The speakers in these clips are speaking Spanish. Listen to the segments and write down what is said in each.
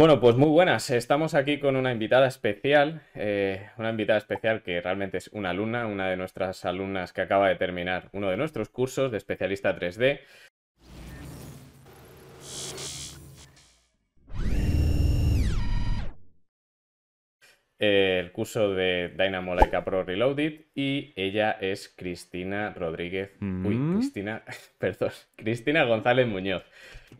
Bueno, pues muy buenas. Estamos aquí con una invitada especial, eh, una invitada especial que realmente es una alumna, una de nuestras alumnas que acaba de terminar uno de nuestros cursos de especialista 3D. el curso de Dynamo a Pro Reloaded y ella es Cristina Rodríguez. Uy, mm. Cristina, perdón, Cristina González Muñoz.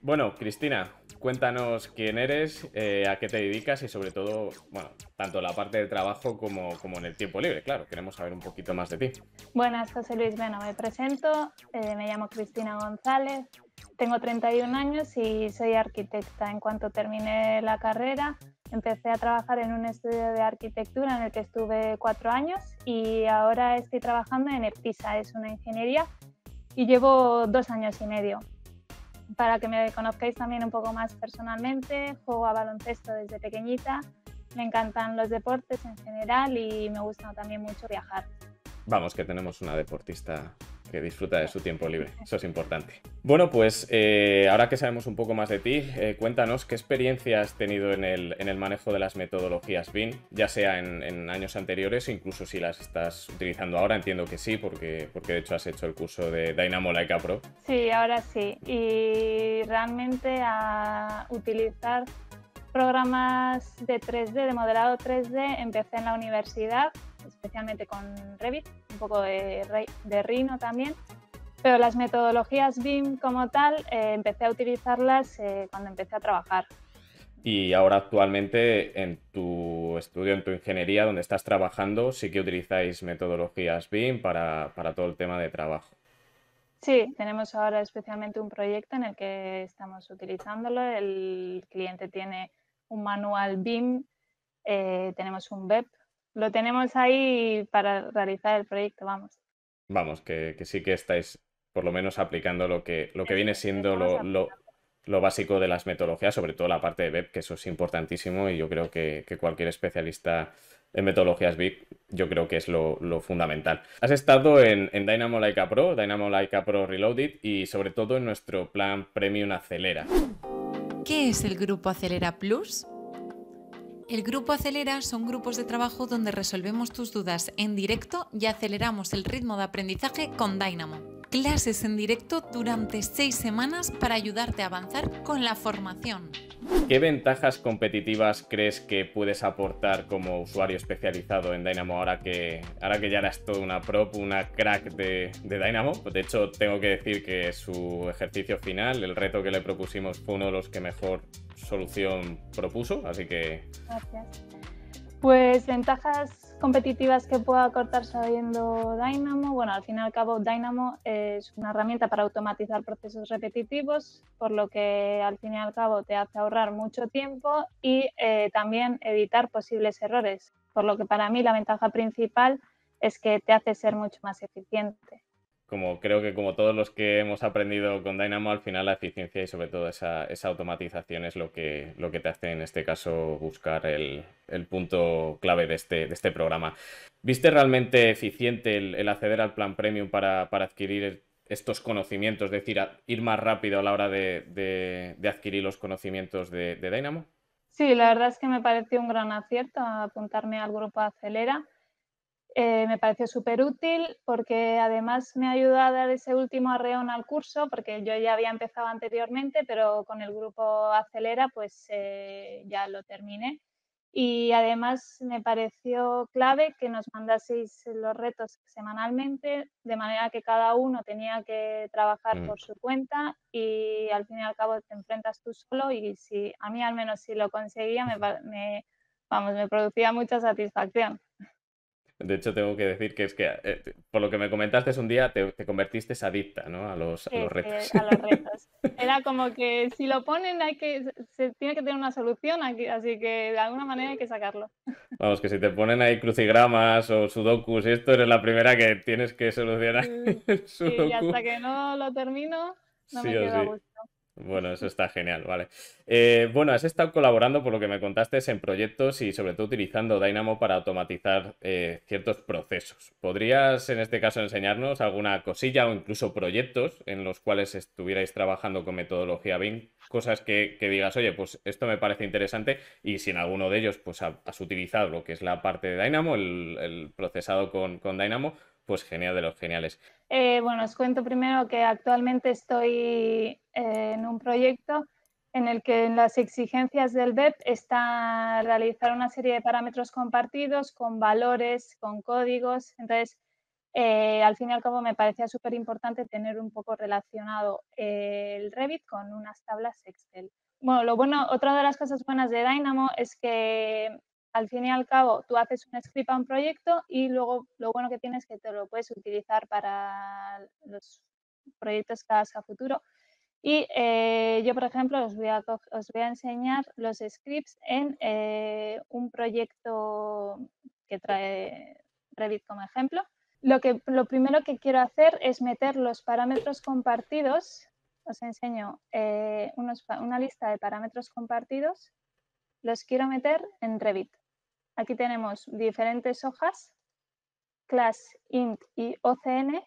Bueno, Cristina, cuéntanos quién eres, eh, a qué te dedicas y sobre todo, bueno, tanto la parte de trabajo como, en el tiempo libre, claro, queremos saber un poquito más de ti. Buenas, José Luis, bueno, me presento, eh, me llamo Cristina González, tengo 31 años y soy arquitecta. En cuanto terminé la carrera, Empecé a trabajar en un estudio de arquitectura en el que estuve cuatro años y ahora estoy trabajando en EPTISA, es una ingeniería, y llevo dos años y medio. Para que me conozcáis también un poco más personalmente, juego a baloncesto desde pequeñita, me encantan los deportes en general y me gusta también mucho viajar. Vamos, que tenemos una deportista que disfruta de su tiempo libre. Eso es importante. Bueno, pues eh, ahora que sabemos un poco más de ti, eh, cuéntanos qué experiencia has tenido en el, manejo de las metodologías BIM, ya sea en, años anteriores, incluso si las estás utilizando ahora, entiendo que sí, porque, porque de hecho has hecho el curso de Dynamo Leica Pro. Sí, ahora sí. Y realmente a utilizar programas de 3D, de modelado 3D, empecé en la universidad especialmente con Revit, un poco de, de Rhino también. Pero las metodologías BIM como tal, eh, empecé a utilizarlas eh, cuando empecé a trabajar. Y ahora actualmente en tu estudio, en tu ingeniería, donde estás trabajando, sí que utilizáis metodologías BIM para, todo el tema de trabajo. Sí, tenemos ahora especialmente un proyecto en el que estamos utilizándolo. El cliente tiene un manual BIM, eh, tenemos un web lo tenemos ahí para realizar el proyecto, vamos. Vamos, que, sí que estáis por lo menos aplicando lo que, lo que viene siendo lo, básico de las metodologías, sobre todo la parte de web, e que eso es importantísimo y yo creo que, cualquier especialista en metodologías BIC e yo creo que es lo, fundamental. Has estado en, Dynamo Laika Pro, Dynamo Laika Pro Reloaded y sobre todo en nuestro plan Premium Acelera. ¿Qué es el grupo Acelera Plus? El Grupo Acelera son grupos de trabajo donde resolvemos tus dudas en directo y aceleramos el ritmo de aprendizaje con Dynamo. Clases en directo durante seis semanas para ayudarte a avanzar con la formación. ¿Qué ventajas competitivas crees que puedes aportar como usuario especializado en Dynamo ahora que, ahora que ya eres toda una prop, una crack de, de Dynamo? Pues de hecho, tengo que decir que su ejercicio final, el reto que le propusimos, fue uno de los que mejor solución propuso, así que... Gracias. Pues ventajas competitivas que pueda cortar sabiendo Dynamo. Bueno, al fin y al cabo Dynamo es una herramienta para automatizar procesos repetitivos, por lo que al fin y al cabo te hace ahorrar mucho tiempo y eh, también evitar posibles errores, por lo que para mí la ventaja principal es que te hace ser mucho más eficiente como creo que como todos los que hemos aprendido con Dynamo, al final la eficiencia y sobre todo esa, automatización es lo que, lo que te hace en este caso buscar el, punto clave este, de este, programa. ¿Viste realmente eficiente el, acceder al plan premium para, adquirir estos conocimientos, es decir, ir más rápido a la hora de, de adquirir los conocimientos de, Dynamo? Sí, la verdad es que me pareció un gran acierto apuntarme al grupo Acelera eh, me pareció súper útil porque además me ayudó a dar ese último arreón al curso, porque yo ya había empezado anteriormente, pero con el grupo Acelera pues eh, ya lo terminé. Y además me pareció clave que nos mandaseis los retos semanalmente, de manera que cada uno tenía que trabajar mm. por su cuenta y al fin y al cabo te enfrentas tú solo y si a mí al menos si lo conseguía vamos, me producía mucha satisfacción. De hecho, tengo que decir que es que, eh, por lo que me comentaste, un día te, convertiste adicta, ¿no? A los, retos. a los retos. Era como que si lo ponen hay que, se tiene que tener una solución aquí, así que de alguna manera hay que sacarlo. Vamos, que si te ponen ahí crucigramas o sudokus, esto eres la primera que tienes que solucionar. Sí, y hasta que no lo termino, no me queda gusto. Bueno, eso está genial, vale. Eh, bueno, has estado colaborando, por lo que me contaste, en proyectos y sobre todo utilizando Dynamo para automatizar eh, ciertos procesos. ¿Podrías, en este caso, enseñarnos alguna cosilla o incluso proyectos en los cuales estuvierais trabajando con metodología BIM? Cosas que, digas, oye, pues esto me parece interesante y si en alguno de ellos pues, has utilizado lo que es la parte de Dynamo, el, procesado con, Dynamo, pues genial de los geniales. Eh, bueno, os cuento primero que actualmente estoy proyecto en el que en las exigencias del BEP está realizar una serie de parámetros compartidos con valores, con códigos. Entonces, eh, al fin y al cabo, me parecía súper importante tener un poco relacionado eh, el Revit con unas tablas Excel. Bueno, lo bueno, otra de las cosas buenas de Dynamo es que al fin y al cabo tú haces un script a un proyecto y luego lo bueno que tienes es que te lo puedes utilizar para los proyectos que hagas a futuro y eh, yo, por ejemplo, os voy, a os voy a enseñar los scripts en eh, un proyecto que trae Revit como ejemplo. Lo, que, lo primero que quiero hacer es meter los parámetros compartidos. Os enseño eh, una lista de parámetros compartidos. Los quiero meter en Revit. Aquí tenemos diferentes hojas, class, int y OCN,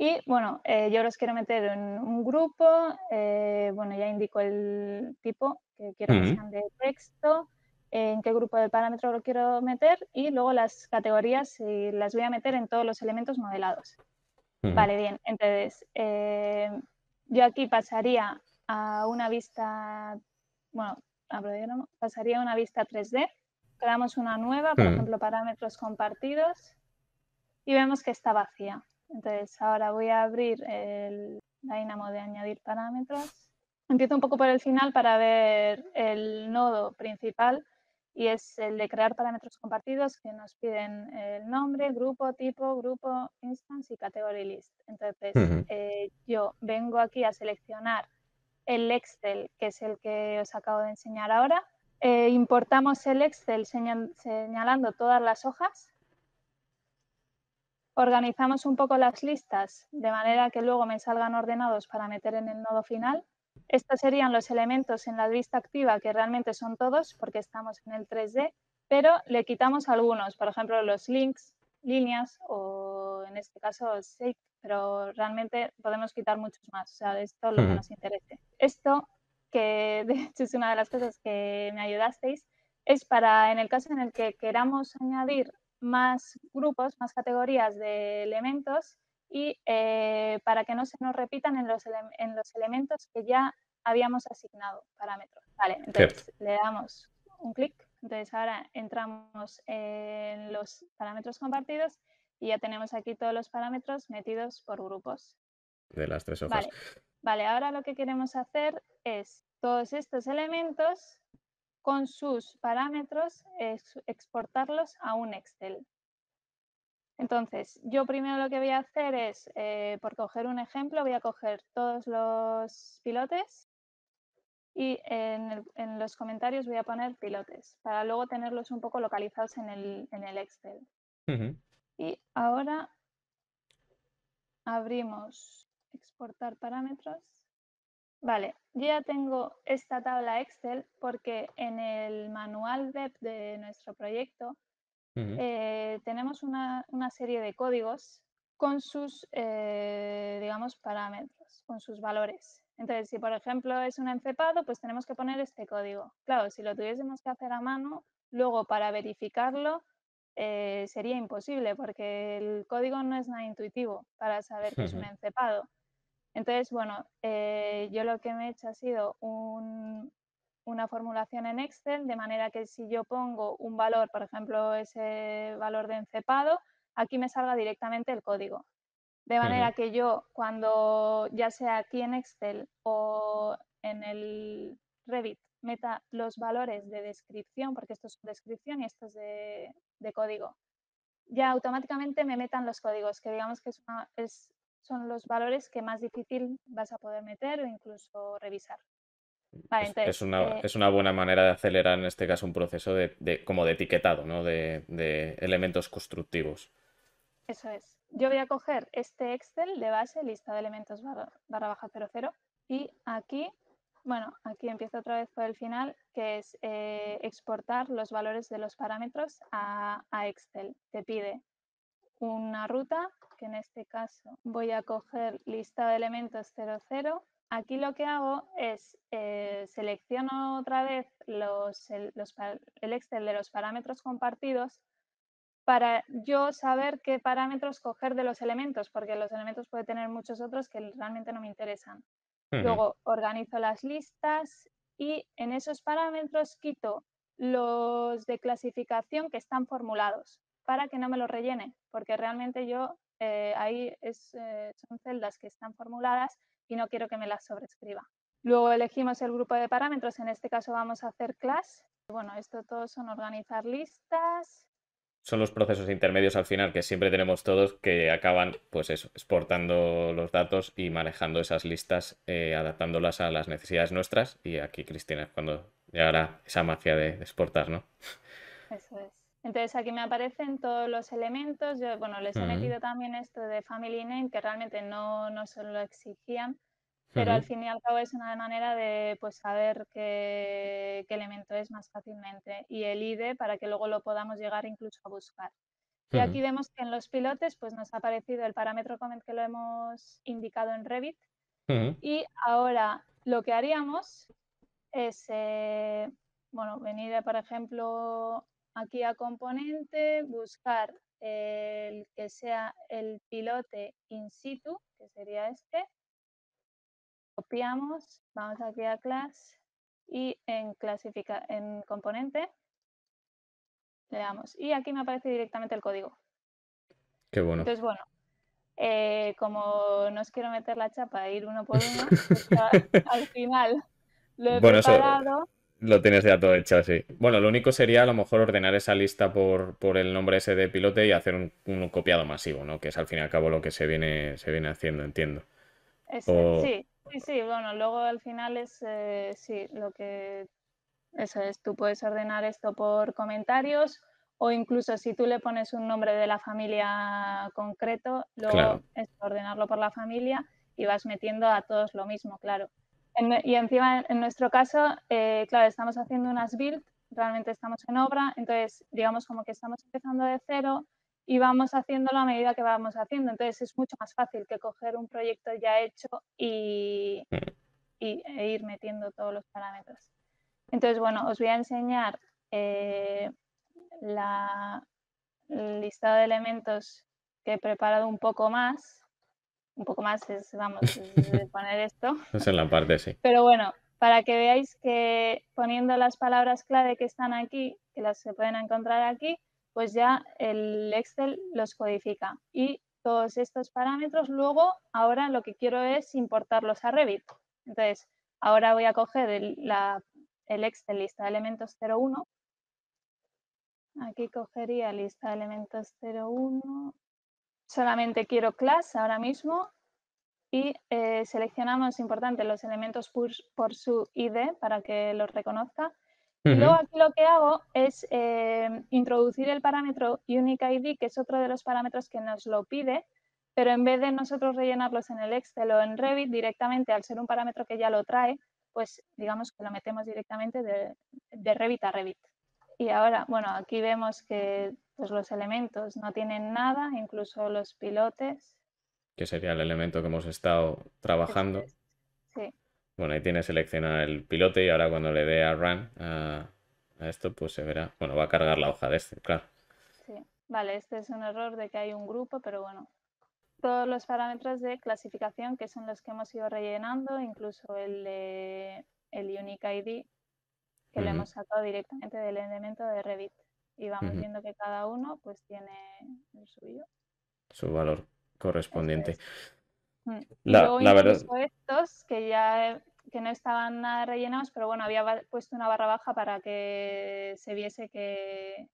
y bueno, eh, yo los quiero meter en un grupo, eh, bueno, ya indico el tipo que quiero que sean de texto, en qué grupo de parámetros lo quiero meter y luego las categorías y eh, las voy a meter en todos los elementos modelados. Vale, bien, entonces yo aquí pasaría a una vista, bueno, pasaría a una vista 3D, creamos una nueva, por mm. ejemplo, parámetros compartidos y vemos que está vacía. Entonces ahora voy a abrir el Dynamo de añadir parámetros. Empiezo un poco por el final para ver el nodo principal y es el de crear parámetros compartidos que nos piden el nombre, grupo, tipo, grupo, instance y category list. Entonces eh, yo vengo aquí a seleccionar el Excel, que es el que os acabo de enseñar ahora. Eh, importamos el Excel señalando todas las hojas organizamos un poco las listas de manera que luego me salgan ordenados para meter en el nodo final. Estos serían los elementos en la vista activa, que realmente son todos porque estamos en el 3D, pero le quitamos algunos, por ejemplo, los links, líneas o en este caso shape, pero realmente podemos quitar muchos más. O sea, esto es lo que nos interese. Esto, que de hecho es una de las cosas que me ayudasteis, es para en el caso en el que queramos añadir más grupos, más categorías de elementos y eh, para que no se nos repitan en los, elementos que ya habíamos asignado parámetros. Vale, entonces le damos un clic, entonces ahora entramos en los parámetros compartidos y ya tenemos aquí todos los parámetros metidos por grupos. De las tres hojas. Vale, vale ahora lo que queremos hacer es todos estos elementos con sus parámetros, es exportarlos a un Excel. Entonces, yo primero lo que voy a hacer es, eh, por coger un ejemplo, voy a coger todos los pilotes y en, los comentarios voy a poner pilotes para luego tenerlos un poco localizados en el, Excel. Y ahora abrimos exportar parámetros Vale, yo ya tengo esta tabla Excel porque en el manual web de nuestro proyecto eh, tenemos una, serie de códigos con sus, eh, digamos, parámetros, con sus valores. Entonces, si por ejemplo es un encepado, pues tenemos que poner este código. Claro, si lo tuviésemos que hacer a mano, luego para verificarlo eh, sería imposible porque el código no es nada intuitivo para saber que es un encepado. Entonces, bueno, eh, yo lo que me he hecho ha sido una formulación en Excel, de manera que si yo pongo un valor, por ejemplo, ese valor de encepado, aquí me salga directamente el código. De manera que yo, cuando ya sea aquí en Excel o en el Revit, meta los valores de descripción, porque esto es descripción y esto es de, código, ya automáticamente me metan los códigos, que digamos que es, una, es son los valores que más difícil vas a poder meter o incluso revisar. Eh es, una, buena manera de acelerar en este caso un proceso de, como de etiquetado, ¿no? De, de, elementos constructivos. Eso es. Yo voy a coger este Excel de base, lista de elementos barra, barra baja 00, y aquí, bueno, aquí empiezo otra vez por el final, que es eh, exportar los valores de los parámetros a, a Excel. Te pide una ruta, que en este caso voy a coger lista de elementos 00. Aquí lo que hago es eh, selecciono otra vez el, Excel de los parámetros compartidos para yo saber qué parámetros coger de los elementos, porque los elementos puede tener muchos otros que realmente no me interesan. Luego organizo las listas y en esos parámetros quito los de clasificación que están formulados para que no me los rellene, porque realmente yo eh, ahí es, eh, son celdas que están formuladas y no quiero que me las sobrescriba. Luego elegimos el grupo de parámetros, en este caso vamos a hacer class. Bueno, esto todo son organizar listas. Son los procesos intermedios al final que siempre tenemos todos que acaban, pues eso, exportando los datos y manejando esas listas, eh, adaptándolas a las necesidades nuestras. Y aquí Cristina cuando llegará esa mafia de exportar, ¿no? Eso es. Entonces aquí me aparecen todos los elementos. Yo, bueno, les he metido también esto de Family Name, que realmente no, no se lo exigían, pero al fin y al cabo es una manera de pues, saber qué, elemento es más fácilmente y el ID para que luego lo podamos llegar incluso a buscar. Y aquí vemos que en los pilotes pues, nos ha aparecido el parámetro comment que lo hemos indicado en Revit. Y ahora lo que haríamos es, eh, bueno, venir, por ejemplo, aquí a componente, buscar el que sea el pilote in situ, que sería este. Copiamos, vamos aquí a class y en, clasifica, en componente le damos. Y aquí me aparece directamente el código. Qué bueno. Entonces, bueno, eh, como no os quiero meter la chapa e ir uno por uno, pues al final lo he preparado. Lo tienes ya todo hecho, sí. Bueno, lo único sería a lo mejor ordenar esa lista por, por el nombre ese de pilote y hacer un, un, copiado masivo, ¿no? Que es al fin y al cabo lo que se viene, se viene haciendo, entiendo. Sí, sí, sí. Bueno, luego al final es, eh, sí, lo que... Eso es, tú puedes ordenar esto por comentarios o incluso si tú le pones un nombre de la familia concreto, luego es ordenarlo por la familia y vas metiendo a todos lo mismo, claro y encima, en nuestro caso, eh, claro, estamos haciendo unas build, realmente estamos en obra, entonces, digamos como que estamos empezando de cero y vamos haciéndolo a medida que vamos haciendo. Entonces, es mucho más fácil que coger un proyecto ya hecho y, mm. e ir metiendo todos los parámetros. Entonces, bueno, os voy a enseñar eh, la, lista de elementos que he preparado un poco más un poco más vamos, poner esto. Es en la parte, sí. Pero bueno, para que veáis que poniendo las palabras clave que están aquí, que las se pueden encontrar aquí, pues ya el Excel los codifica. Y todos estos parámetros, luego ahora lo que quiero es importarlos a Revit. Entonces, ahora voy a coger el, el Excel lista de elementos 01. Aquí cogería lista de elementos 01 solamente quiero class ahora mismo y eh, seleccionamos, importante, los elementos por, su ID para que los reconozca. y Luego aquí lo que hago es eh, introducir el parámetro unique ID, que es otro de los parámetros que nos lo pide, pero en vez de nosotros rellenarlos en el Excel o en Revit directamente, al ser un parámetro que ya lo trae, pues digamos que lo metemos directamente de, de Revit a Revit. Y ahora, bueno, aquí vemos que pues, los elementos no tienen nada, incluso los pilotes. Que sería el elemento que hemos estado trabajando. Sí. Bueno, ahí tiene seleccionar el pilote y ahora cuando le dé a run a, esto, pues se verá. Bueno, va a cargar la hoja de este, claro. Sí. Vale, este es un error de que hay un grupo, pero bueno. Todos los parámetros de clasificación que son los que hemos ido rellenando, incluso el, el Unique ID, que lo hemos sacado directamente del elemento de Revit y vamos viendo que cada uno pues tiene suyo. Su valor correspondiente. Mm. La, verdad. Estos que ya que no estaban nada rellenados, pero bueno, había puesto una barra baja para que se viese que,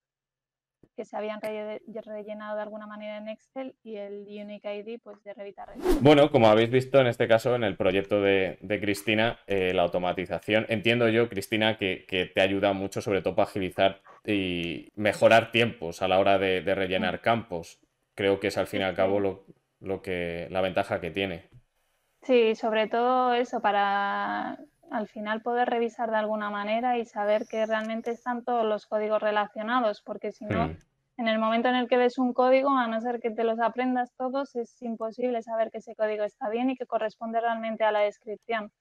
que se habían rellenado de alguna manera en Excel y el Unique ID pues de Revita Bueno, como habéis visto en este caso en el proyecto de, de Cristina, eh, la automatización, entiendo yo, Cristina, que, que, te ayuda mucho sobre todo para agilizar y mejorar tiempos a la hora de, rellenar campos. Creo que es al fin y al cabo lo, lo que, la ventaja que tiene. Sí, sobre todo eso, para al final poder revisar de alguna manera y saber que realmente están todos los códigos relacionados, porque si no, mm. en el momento en el que ves un código, a no ser que te los aprendas todos, es imposible saber que ese código está bien y que corresponde realmente a la descripción.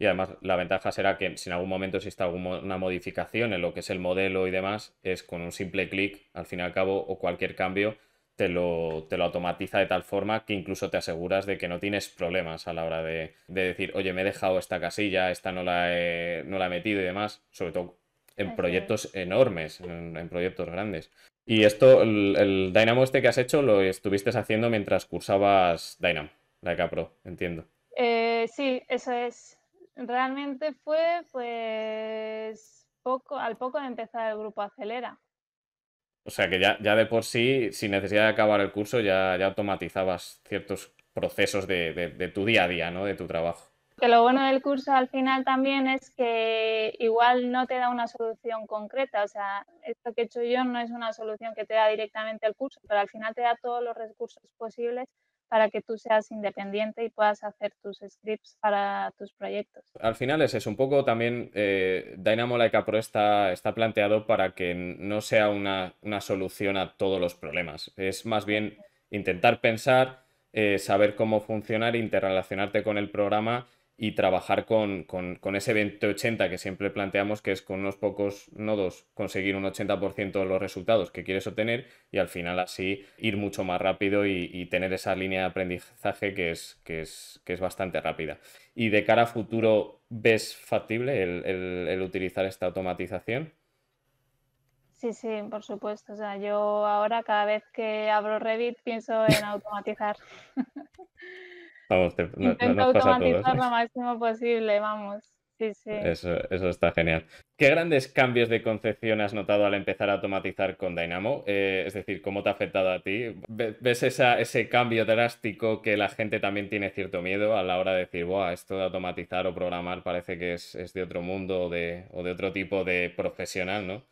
Y además la ventaja será que si en algún momento existe alguna modificación en lo que es el modelo y demás, es con un simple clic, al fin y al cabo, o cualquier cambio, te lo, te lo automatiza de tal forma que incluso te aseguras de que no tienes problemas a la hora de, decir, oye, me he dejado esta casilla, esta no la he, no la he metido y demás, sobre todo en proyectos enormes, en, proyectos grandes. Y esto, el, Dynamo este que has hecho, lo estuviste haciendo mientras cursabas Dynamo, la ECA Pro, entiendo. Eh, sí, eso es realmente fue pues poco, al poco de empezar el grupo Acelera. O sea que ya, de por sí, sin necesidad de acabar el curso, ya, ya automatizabas ciertos procesos de, de tu día a día, ¿no? De tu trabajo que lo bueno del curso al final también es que igual no te da una solución concreta, o sea, esto que he hecho yo no es una solución que te da directamente el curso, pero al final te da todos los recursos posibles para que tú seas independiente y puedas hacer tus scripts para tus proyectos. Al final es eso, un poco también eh, Dynamo Laika Pro está, está, planteado para que no sea una, solución a todos los problemas, es más bien intentar pensar, eh, saber cómo funcionar, interrelacionarte con el programa y trabajar con, ese 20-80 que siempre planteamos, que es con unos pocos nodos conseguir un 80% de los resultados que quieres obtener y al final así ir mucho más rápido y, tener esa línea de aprendizaje que es, que es, bastante rápida. ¿Y de cara a futuro ves factible el, utilizar esta automatización? Sí, sí, por supuesto. sea, yo ahora cada vez que abro Revit pienso en automatizar. Vamos, te, automatizar lo máximo posible, vamos. Sí, sí. Eso, está genial. ¿Qué grandes cambios de concepción has notado al empezar a automatizar con Dynamo? Eh, es decir, ¿cómo te ha afectado a ti? ¿Ves ese cambio drástico que la gente también tiene cierto miedo a la hora de decir, wow, esto de automatizar o programar parece que es, de otro mundo o de, o de otro tipo de profesional, ¿no?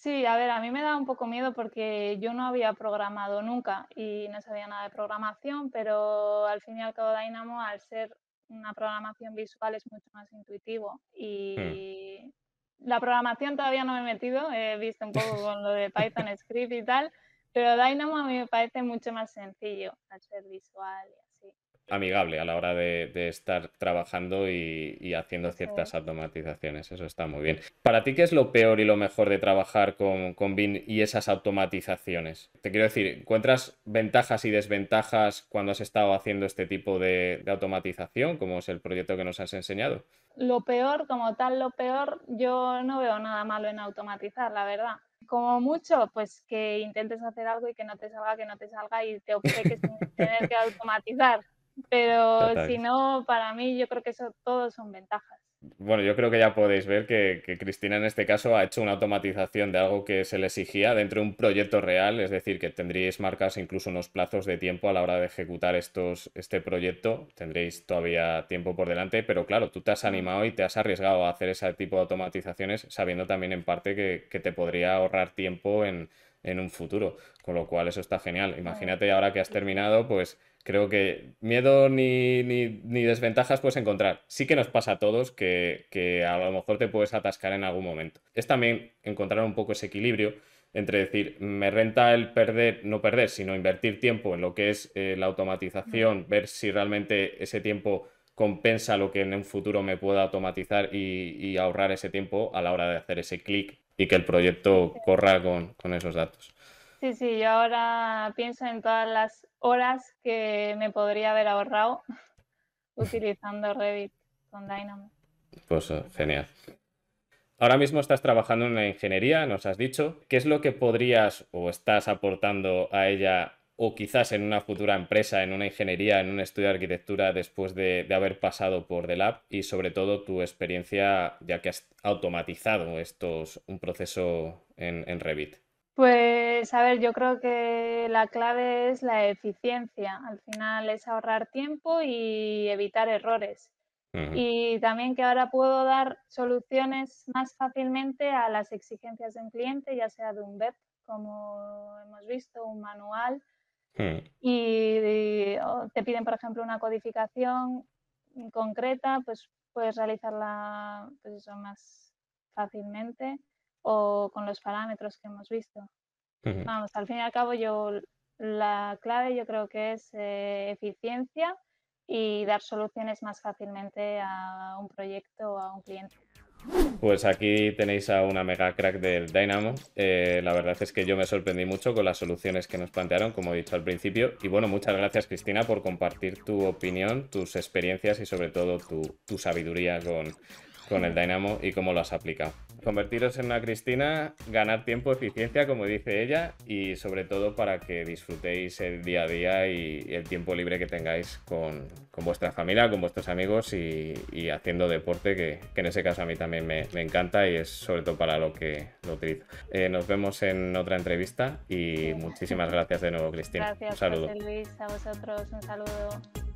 Sí, a ver, a mí me da un poco miedo porque yo no había programado nunca y no sabía nada de programación, pero al fin y al cabo Dynamo, al ser una programación visual, es mucho más intuitivo hmm. y la programación todavía no me he metido, he visto un poco con lo de Python Script y tal, pero Dynamo a mí me parece mucho más sencillo al ser visual amigable a la hora de, estar trabajando y, haciendo ciertas automatizaciones. Eso está muy bien. ¿Para ti qué es lo peor y lo mejor de trabajar con, con BIM y esas automatizaciones? Te quiero decir, ¿encuentras ventajas y desventajas cuando has estado haciendo este tipo de, automatización, como es el proyecto que nos has enseñado? Lo peor, como tal, lo peor, yo no veo nada malo en automatizar, la verdad como mucho, pues que intentes hacer algo y que no te salga, que no te salga y te obseques que tener que automatizar. Pero si no, para mí yo creo que eso todo son ventajas. Bueno, yo creo que ya podéis ver que, Cristina en este caso ha hecho una automatización de algo que se le exigía dentro de un proyecto real, es decir, que tendríais marcas incluso unos plazos de tiempo a la hora de ejecutar estos, este proyecto, tendréis todavía tiempo por delante, pero claro, tú te has mm. animado y te has arriesgado a hacer ese tipo de automatizaciones sabiendo también en parte que, te podría ahorrar tiempo en, en un futuro, con lo cual eso está genial. Imagínate ahora que has terminado, pues creo que miedo ni, desventajas puedes encontrar. Sí que nos pasa a todos que, a lo mejor te puedes atascar en algún momento. Es también encontrar un poco ese equilibrio entre decir, me renta el perder, no perder, sino invertir tiempo en lo que es eh, la automatización, ver si realmente ese tiempo compensa lo que en un futuro me pueda automatizar y, ahorrar ese tiempo a la hora de hacer ese clic y que el proyecto corra con esos datos. Sí, sí, yo ahora pienso en todas las horas que me podría haber ahorrado utilizando Revit con Dynamo. Pues eh, genial. Ahora mismo estás trabajando en la ingeniería, nos has dicho. ¿Qué es lo que podrías o estás aportando a ella o quizás en una futura empresa, en una ingeniería, en un estudio de arquitectura después de, haber pasado por The Lab y sobre todo tu experiencia ya que has automatizado estos, un proceso en Revit? Pues a ver, yo creo que la clave es la eficiencia. Al final es ahorrar tiempo y evitar errores. Y también que ahora puedo dar soluciones más fácilmente a las exigencias de un cliente, ya sea de un web, como hemos visto, un manual, hmm. y te piden, por ejemplo, una codificación concreta, pues puedes realizarla pues más fácilmente o con los parámetros que hemos visto. Vamos, al fin y al cabo yo la clave yo creo que es eh, eficiencia y dar soluciones más fácilmente a un proyecto o a un cliente. Pues aquí tenéis a una mega crack del Dynamo. Eh, la verdad es que yo me sorprendí mucho con las soluciones que nos plantearon, como he dicho al principio. Y bueno, muchas gracias Cristina por compartir tu opinión, tus experiencias y sobre todo tu, sabiduría con, con el Dynamo y cómo lo has aplicado convertiros en una Cristina, ganar tiempo, eficiencia, como dice ella, y sobre todo para que disfrutéis el día a día y el tiempo libre que tengáis con, vuestra familia, con vuestros amigos y, haciendo deporte, que, en ese caso a mí también me, encanta y es sobre todo para lo que lo utilizo. Eh, nos vemos en otra entrevista y muchísimas gracias de nuevo, Cristina. Gracias, Luis, a vosotros un saludo.